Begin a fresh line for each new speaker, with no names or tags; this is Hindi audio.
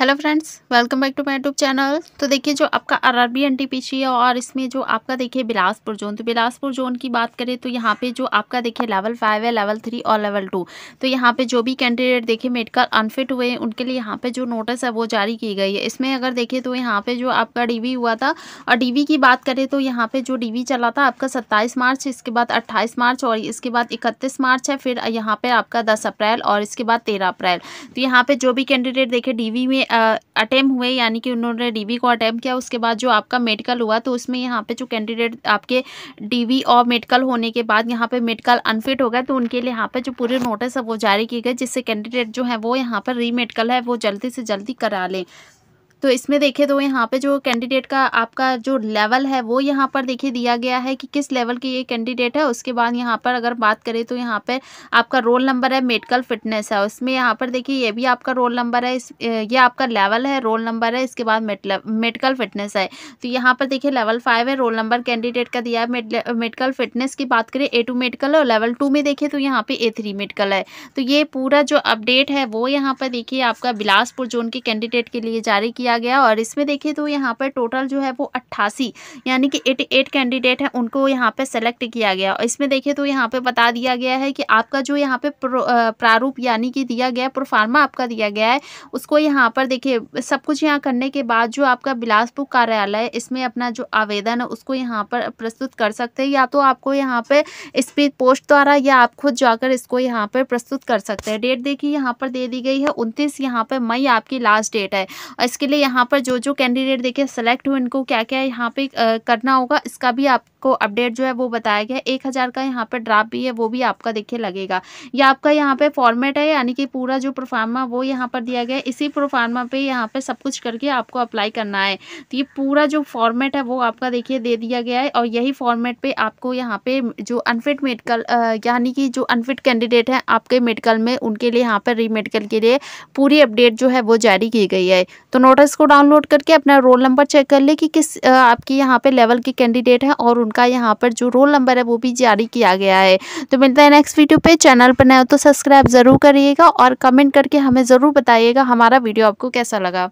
hello friends welcome back to my YouTube channel तो देखिए जो आपका आरआरबी एनटीपीसी है और इसमें जो आपका देखिए बिलासपुर जोन तो बिलासपुर जोन की बात करें तो यहाँ पे जो आपका देखिए लेवल फाइव है लेवल थ्री और लेवल टू तो यहाँ पे जो भी कैंडिडेट देखिए मेडिकल अनफिट हुए हैं उनके लिए यहाँ पर जो नोटिस है वो जारी की गई है इसमें अगर देखें तो यहाँ पर जो आपका डी हुआ था और डी की बात करें तो यहाँ पर जो डी चला था आपका सत्ताईस मार्च इसके बाद अट्ठाईस मार्च और इसके बाद इकतीस मार्च है फिर यहाँ पर आपका दस अप्रैल और इसके बाद तेरह अप्रैल तो यहाँ पर जो भी कैंडिडेट देखे डी में अटैम्प हुए यानी कि उन्होंने डीवी को अटैम्प किया उसके बाद जो आपका मेडिकल हुआ तो उसमें यहाँ पे जो कैंडिडेट आपके डीवी और मेडिकल होने के बाद यहाँ पे मेडिकल अनफिट हो गया तो उनके लिए यहाँ पे जो पूरे नोटिस है वो जारी किए गए जिससे कैंडिडेट जो है वो यहाँ पर री है वो जल्दी से जल्दी करा लें तो इसमें देखिए तो यहाँ पे जो कैंडिडेट का आपका जो लेवल है वो यहाँ पर देखिए दिया गया है कि किस लेवल के ये कैंडिडेट है उसके बाद यहाँ पर अगर बात करें तो यहाँ पर आपका रोल नंबर है मेडिकल फिटनेस है उसमें यहाँ पर देखिए ये भी आपका रोल नंबर है इस ये आपका लेवल है रोल नंबर है इसके बाद मेडिकल फिटनेस है तो यहाँ पर देखिए लेवल फाइव है रोल नंबर कैंडिडेट का दिया है मेडिकल फिटनेस की बात करें ए टू मेडिकल और लेवल टू में देखिए तो यहाँ पर ए थ्री मेडिकल है तो ये पूरा जो अपडेट है वो यहाँ पर देखिए आपका बिलासपुर जोन के कैंडिडेट के लिए जारी किया दिया गया और इसमें देखिए तो यहाँ पर टोटल जो है वो अट्ठासी यानी कि एटी एट कैंडिडेट हैं उनको यहाँ पर सेलेक्ट किया गया और इसमें देखिए तो यहाँ पर बता दिया गया है कि आपका जो यहाँ पर प्रारूप यानी कि दिया गया प्रोफार्मा आपका दिया गया है उसको यहाँ पर देखिए सब कुछ यहाँ करने के बाद जो आपका बिलासपुर कार्यालय इसमें अपना जो आवेदन है उसको यहाँ पर प्रस्तुत कर सकते हैं या तो आपको यहाँ पर स्पीड पोस्ट द्वारा या आप खुद जाकर इसको यहाँ पर प्रस्तुत कर सकते हैं डेट देखिए यहाँ पर दे दी गई है उनतीस यहाँ पर मई आपकी लास्ट डेट है इसके लिए यहाँ पर जो जो कैंडिडेट देखिए सेलेक्ट हुए इनको क्या क्या यहाँ पे करना होगा इसका भी आप को अपडेट जो है वो बताया गया एक हज़ार का यहाँ पर ड्राफ भी है वो भी आपका देखिए लगेगा या आपका यहाँ पे फॉर्मेट है यानी कि पूरा जो प्रोफार्मा वो यहाँ पर दिया गया है इसी प्रोफार्मा पे यहाँ पे सब कुछ करके आपको अप्लाई करना है तो ये पूरा जो फॉर्मेट है वो आपका देखिए दे दिया गया है और यही फॉर्मेट पर आपको यहाँ पर जो अनफिट मेडिकल यानी कि जो अनफिट कैंडिडेट हैं आपके मेडिकल में उनके लिए यहाँ पर री मेडिकल के लिए पूरी अपडेट जो है वो जारी की गई है तो नोटिस को डाउनलोड करके अपना रोल नंबर चेक कर ले कि किस आपकी यहाँ पर लेवल के कैंडिडेट हैं और उनका यहाँ पर जो रोल नंबर है वो भी जारी किया गया है तो मिलता है नेक्स्ट वीडियो पे चैनल पर नया हो तो सब्सक्राइब ज़रूर करिएगा और कमेंट करके हमें ज़रूर बताइएगा हमारा वीडियो आपको कैसा लगा